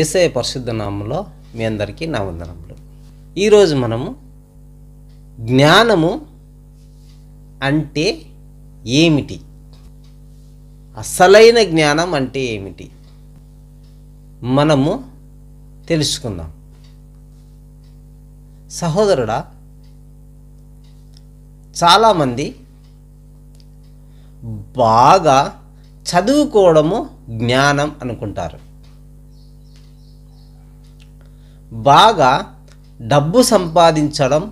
ఏసఐ పరిశుద్ధ నామంలో మీ అందరికీ నా వందనములు ఈరోజు మనము జ్ఞానము అంటే ఏమిటి అసలైన జ్ఞానం అంటే ఏమిటి మనము తెలుసుకుందాం సహోదరుడా చాలామంది బాగా చదువుకోవడము జ్ఞానం అనుకుంటారు బాగా డబ్బు సంపాదించడం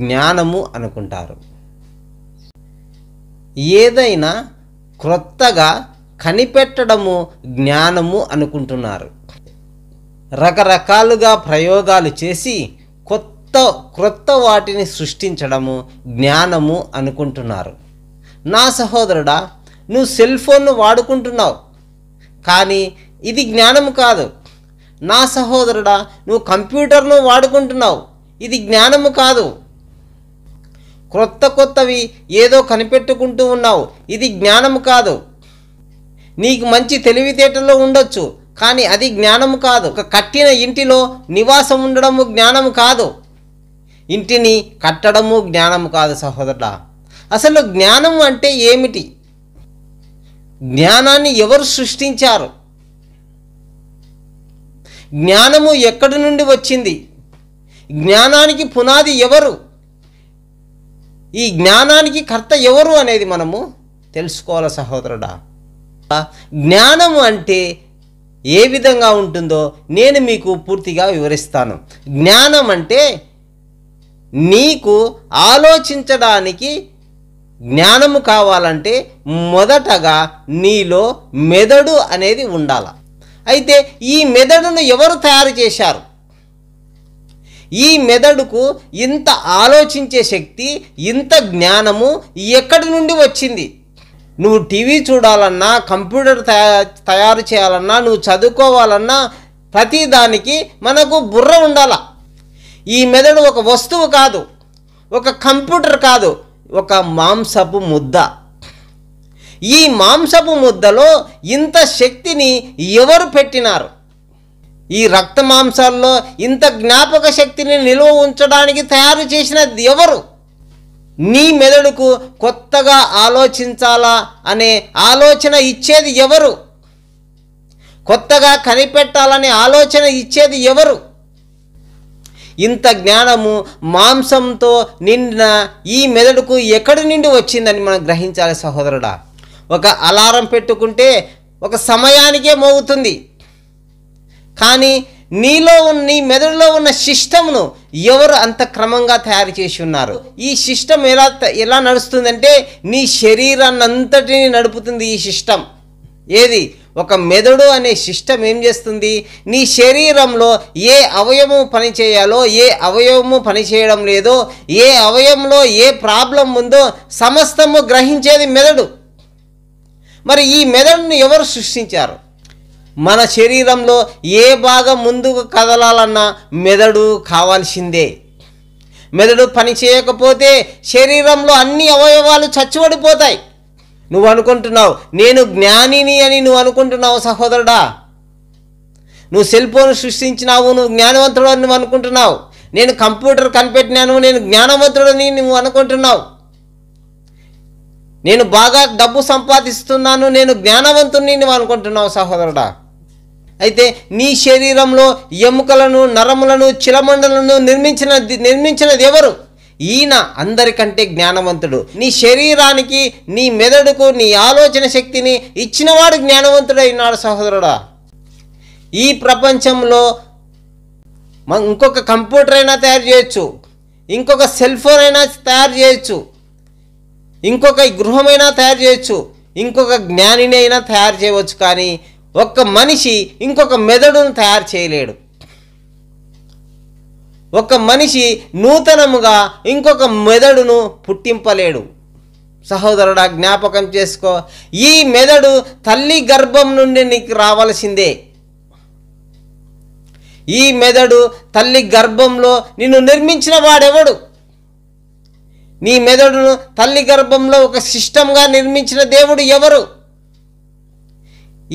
జ్ఞానము అనుకుంటారు ఏదైనా క్రొత్తగా కనిపెట్టడము జ్ఞానము అనుకుంటున్నారు రకరకాలుగా ప్రయోగాలు చేసి కొత్త క్రొత్త వాటిని సృష్టించడము జ్ఞానము అనుకుంటున్నారు నా సహోదరుడా నువ్వు సెల్ ఫోన్ను వాడుకుంటున్నావు కానీ ఇది జ్ఞానము కాదు నా సహోదరుడా నువ్వు కంప్యూటర్ను వాడుకుంటున్నావు ఇది జ్ఞానము కాదు క్రొత్త కొత్తవి ఏదో కనిపెట్టుకుంటూ ఉన్నావు ఇది జ్ఞానము కాదు నీకు మంచి తెలివితేటలో ఉండొచ్చు కానీ అది జ్ఞానము కాదు ఒక కట్టిన ఇంటిలో నివాసం ఉండడము జ్ఞానము కాదు ఇంటిని కట్టడము జ్ఞానము కాదు సహోదరుడా అసలు జ్ఞానం అంటే ఏమిటి జ్ఞానాన్ని ఎవరు సృష్టించారు జ్ఞానము ఎక్కడి నుండి వచ్చింది జ్ఞానానికి పునాది ఎవరు ఈ జ్ఞానానికి కర్త ఎవరు అనేది మనము తెలుసుకోవాలి సహోదరుడా జ్ఞానము అంటే ఏ విధంగా ఉంటుందో నేను మీకు పూర్తిగా వివరిస్తాను జ్ఞానం అంటే నీకు ఆలోచించడానికి జ్ఞానము కావాలంటే మొదటగా నీలో మెదడు అనేది ఉండాలి అయితే ఈ మెదడును ఎవరు తయారు చేశారు ఈ మెదడుకు ఇంత ఆలోచించే శక్తి ఇంత జ్ఞానము ఎక్కడి నుండి వచ్చింది నువ్వు టీవీ చూడాలన్నా కంప్యూటర్ తయారు చేయాలన్నా నువ్వు చదువుకోవాలన్నా ప్రతిదానికి మనకు బుర్ర ఉండాల ఈ మెదడు ఒక వస్తువు కాదు ఒక కంప్యూటర్ కాదు ఒక మాంసపు ముద్ద ఈ మాంసపు ముద్దలో ఇంత శక్తిని ఎవరు పెట్టినారు ఈ రక్త మాంసాల్లో ఇంత జ్ఞాపక శక్తిని నిల్వ ఉంచడానికి తయారు చేసినది ఎవరు నీ మెదడుకు కొత్తగా ఆలోచించాలా అనే ఆలోచన ఇచ్చేది ఎవరు కొత్తగా కనిపెట్టాలనే ఆలోచన ఇచ్చేది ఎవరు ఇంత జ్ఞానము మాంసంతో నిండిన ఈ మెదడుకు ఎక్కడి నుండి వచ్చిందని మనం గ్రహించాలి సహోదరుడా ఒక అలారం పెట్టుకుంటే ఒక సమయానికే మోగుతుంది కానీ నీలో ఉన్న నీ మెదడులో ఉన్న సిస్టమ్ను ఎవరు అంత క్రమంగా తయారు చేసి ఉన్నారు ఈ సిస్టమ్ ఎలా ఎలా నడుస్తుందంటే నీ శరీరాన్ని అంతటిని నడుపుతుంది ఈ సిస్టమ్ ఏది ఒక మెదడు అనే సిస్టమ్ ఏం చేస్తుంది నీ శరీరంలో ఏ అవయవము పనిచేయాలో ఏ అవయవము పనిచేయడం లేదో ఏ అవయవంలో ఏ ప్రాబ్లం ఉందో సమస్తము గ్రహించేది మెదడు మరి ఈ మెదడును ఎవరు సృష్టించారు మన శరీరంలో ఏ భాగం ముందుకు కదలాలన్నా మెదడు కావాల్సిందే మెదడు పని చేయకపోతే శరీరంలో అన్ని అవయవాలు చచ్చిపడిపోతాయి నువ్వు అనుకుంటున్నావు నేను జ్ఞానిని అని నువ్వు అనుకుంటున్నావు సహోదరుడా నువ్వు సెల్ ఫోన్ సృష్టించినావు నువ్వు జ్ఞానవంతుడు అని నువ్వు అనుకుంటున్నావు నేను కంప్యూటర్ కనిపెట్టినాను నేను జ్ఞానవంతుడని నువ్వు అనుకుంటున్నావు నేను బాగా డబ్బు సంపాదిస్తున్నాను నేను జ్ఞానవంతుని నువ్వు అనుకుంటున్నావు సహోదరుడా అయితే నీ శరీరంలో ఎముకలను నరములను చిలమండలను నిర్మించిన నిర్మించినది ఎవరు ఈయన అందరికంటే జ్ఞానవంతుడు నీ శరీరానికి నీ మెదడుకు నీ ఆలోచన శక్తిని ఇచ్చినవాడు జ్ఞానవంతుడైనాడు సహోదరుడా ఈ ప్రపంచంలో ఇంకొక కంప్యూటర్ అయినా తయారు చేయొచ్చు ఇంకొక సెల్ ఫోన్ అయినా తయారు చేయొచ్చు ఇంకొక గృహమైనా తయారు చేయొచ్చు ఇంకొక జ్ఞానిని అయినా తయారు చేయవచ్చు కానీ ఒక్క మనిషి ఇంకొక మెదడును తయారు చేయలేడు ఒక మనిషి నూతనముగా ఇంకొక మెదడును పుట్టింపలేడు సహోదరుడా జ్ఞాపకం చేసుకో ఈ మెదడు తల్లి గర్భం నుండి నీకు రావాల్సిందే ఈ మెదడు తల్లి గర్భంలో నిన్ను నిర్మించిన వాడెవడు నీ మెదడును తల్లి గర్భంలో ఒక సిస్టమ్గా నిర్మించిన దేవుడు ఎవరు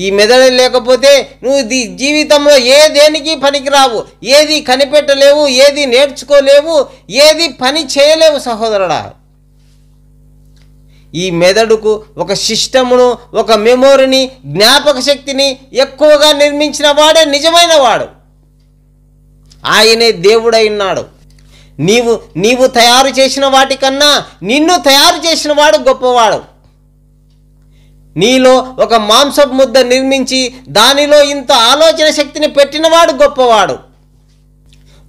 ఈ మెదడు లేకపోతే నువ్వు జీవితంలో ఏ దేనికి పనికిరావు ఏది కనిపెట్టలేవు ఏది నేర్చుకోలేవు ఏది పని చేయలేవు సహోదరుడా ఈ మెదడుకు ఒక సిస్టమును ఒక మెమొరీని జ్ఞాపక శక్తిని ఎక్కువగా నిర్మించిన వాడే నిజమైన వాడు ఆయనే దేవుడైనాడు ఉన్నాడు నీవు నీవు తయారు చేసిన వాటికన్నా నిన్ను తయారు చేసిన వాడు గొప్పవాడు నీలో ఒక మాంసపు ముద్ద నిర్మించి దానిలో ఇంత ఆలోచన శక్తిని పెట్టినవాడు గొప్పవాడు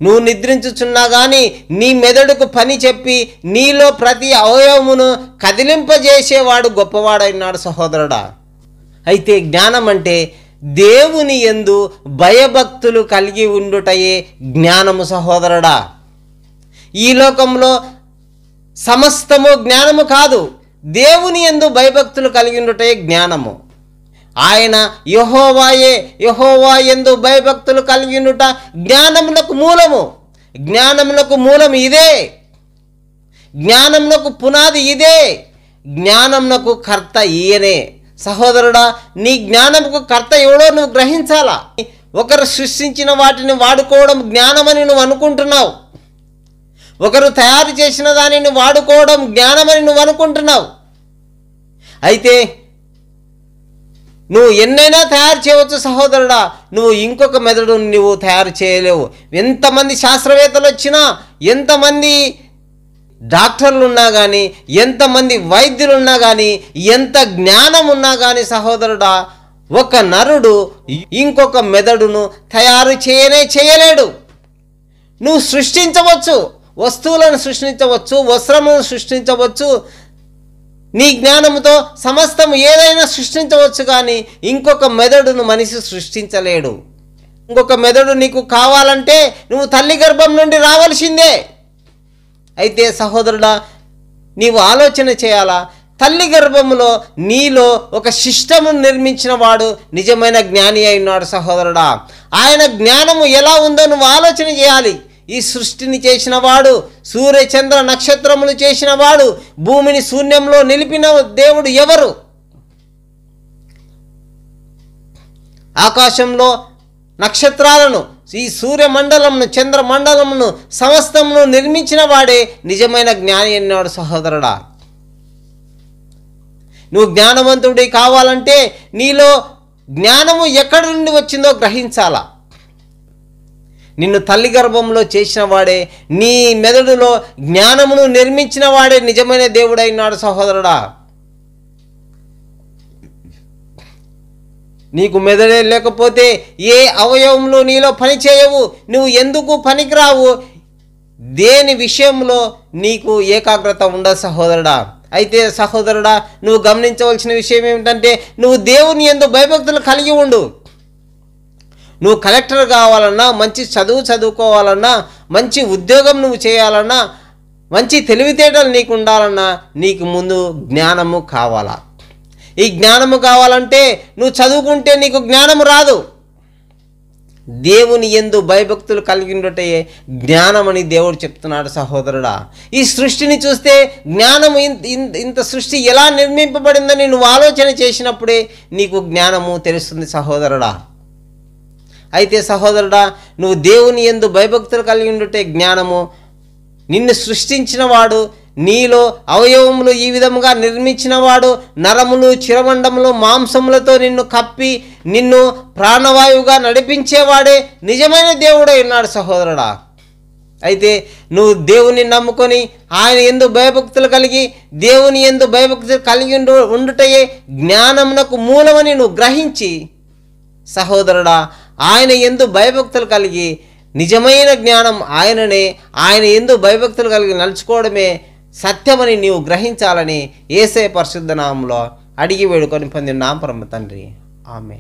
నువ్వు నిద్రించుచున్నా కానీ నీ మెదడుకు పని చెప్పి నీలో ప్రతి అవయవమును కదిలింపజేసేవాడు గొప్పవాడైనాడు సహోదరుడా అయితే జ్ఞానం అంటే దేవుని ఎందు భయభక్తులు కలిగి ఉండుటయే జ్ఞానము సహోదరుడా ఈ లోకంలో సమస్తము జ్ఞానము కాదు దేవుని ఎందు భయభక్తులు కలిగినటే జ్ఞానము ఆయన యహోవాయే యహోవా ఎందు భయభక్తులు కలిగి ఉండుట జ్ఞానములకు మూలము జ్ఞానములకు మూలం ఇదే జ్ఞానములకు పునాది ఇదే జ్ఞానమునకు కర్త ఈయనే సహోదరుడా నీ జ్ఞానముకు కర్త ఎవడో నువ్వు గ్రహించాలా ఒకరు సృష్టించిన వాటిని వాడుకోవడం జ్ఞానమని నువ్వు అనుకుంటున్నావు ఒకరు తయారు చేసిన దానిని వాడుకోవడం జ్ఞానమని నువ్వు అనుకుంటున్నావు అయితే నువ్వు ఎన్నైనా తయారు చేయవచ్చు సహోదరుడా నువ్వు ఇంకొక మెదడు నువ్వు తయారు చేయలేవు ఎంతమంది శాస్త్రవేత్తలు వచ్చినా ఎంతమంది డాక్టర్లు ఉన్నా కానీ ఎంతమంది వైద్యులు ఉన్నా కానీ ఎంత జ్ఞానం ఉన్నా కానీ సహోదరుడా ఒక నరుడు ఇంకొక మెదడును తయారు చేయనే చేయలేడు నువ్వు సృష్టించవచ్చు వస్తువులను సృష్టించవచ్చు వస్త్రమును సృష్టించవచ్చు నీ జ్ఞానముతో సమస్తము ఏదైనా సృష్టించవచ్చు కానీ ఇంకొక మెదడును మనిషి సృష్టించలేడు ఇంకొక మెదడు నీకు కావాలంటే నువ్వు తల్లి గర్భం నుండి రావాల్సిందే అయితే సహోదరుడా నీవు ఆలోచన చేయాలా తల్లి గర్భములో నీలో ఒక శిష్టమును నిర్మించిన వాడు నిజమైన జ్ఞాని అయినాడు సహోదరుడా ఆయన జ్ఞానము ఎలా ఉందో నువ్వు ఆలోచన చేయాలి ఈ సృష్టిని చేసినవాడు చంద్ర నక్షత్రములు చేసినవాడు భూమిని శూన్యంలో నిలిపిన దేవుడు ఎవరు ఆకాశంలో నక్షత్రాలను ఈ చంద్ర చంద్రమండలంను సమస్తమును నిర్మించిన వాడే నిజమైన జ్ఞాని అన్నాడు సహోదరుడా నువ్వు జ్ఞానవంతుడి కావాలంటే నీలో జ్ఞానము ఎక్కడి నుండి వచ్చిందో గ్రహించాలా నిన్ను తల్లి గర్భంలో చేసిన వాడే నీ మెదడులో జ్ఞానమును నిర్మించిన వాడే నిజమైన దేవుడైనాడు సహోదరుడా నీకు మెదడే లేకపోతే ఏ అవయవంలో నీలో పని చేయవు నువ్వు ఎందుకు పనికిరావు దేని విషయంలో నీకు ఏకాగ్రత ఉండదు సహోదరుడా అయితే సహోదరుడా నువ్వు గమనించవలసిన విషయం ఏమిటంటే నువ్వు దేవుని ఎందు భయభక్తులు కలిగి ఉండు నువ్వు కలెక్టర్ కావాలన్నా మంచి చదువు చదువుకోవాలన్నా మంచి ఉద్యోగం నువ్వు చేయాలన్నా మంచి తెలివితేటలు నీకు ఉండాలన్నా నీకు ముందు జ్ఞానము కావాలా ఈ జ్ఞానము కావాలంటే నువ్వు చదువుకుంటే నీకు జ్ఞానము రాదు దేవుని ఎందు భయభక్తులు కలిగినటే జ్ఞానమని దేవుడు చెప్తున్నాడు సహోదరుడా ఈ సృష్టిని చూస్తే జ్ఞానం ఇంత ఇంత సృష్టి ఎలా నిర్మింపబడిందని నువ్వు ఆలోచన చేసినప్పుడే నీకు జ్ఞానము తెలుస్తుంది సహోదరుడా అయితే సహోదరుడా నువ్వు దేవుని ఎందు భయభక్తులు కలిగి ఉండుటే జ్ఞానము నిన్ను సృష్టించినవాడు నీలో అవయవములు ఈ విధముగా నిర్మించినవాడు నరములు చిరమండములు మాంసములతో నిన్ను కప్పి నిన్ను ప్రాణవాయువుగా నడిపించేవాడే నిజమైన దేవుడే ఉన్నాడు సహోదరుడా అయితే నువ్వు దేవుని నమ్ముకొని ఆయన ఎందు భయభక్తులు కలిగి దేవుని ఎందు భయభక్తులు కలిగి ఉండు ఉండుటయే జ్ఞానమునకు మూలమని నువ్వు గ్రహించి సహోదరుడా ఆయన ఎందు భయభక్తులు కలిగి నిజమైన జ్ఞానం ఆయననే ఆయన ఎందు భయభక్తులు కలిగి నలుచుకోవడమే సత్యమని నీవు గ్రహించాలని ఏసే పరిశుద్ధ నామంలో అడిగి వేడుకొని పొందిన నామ తండ్రి ఆమె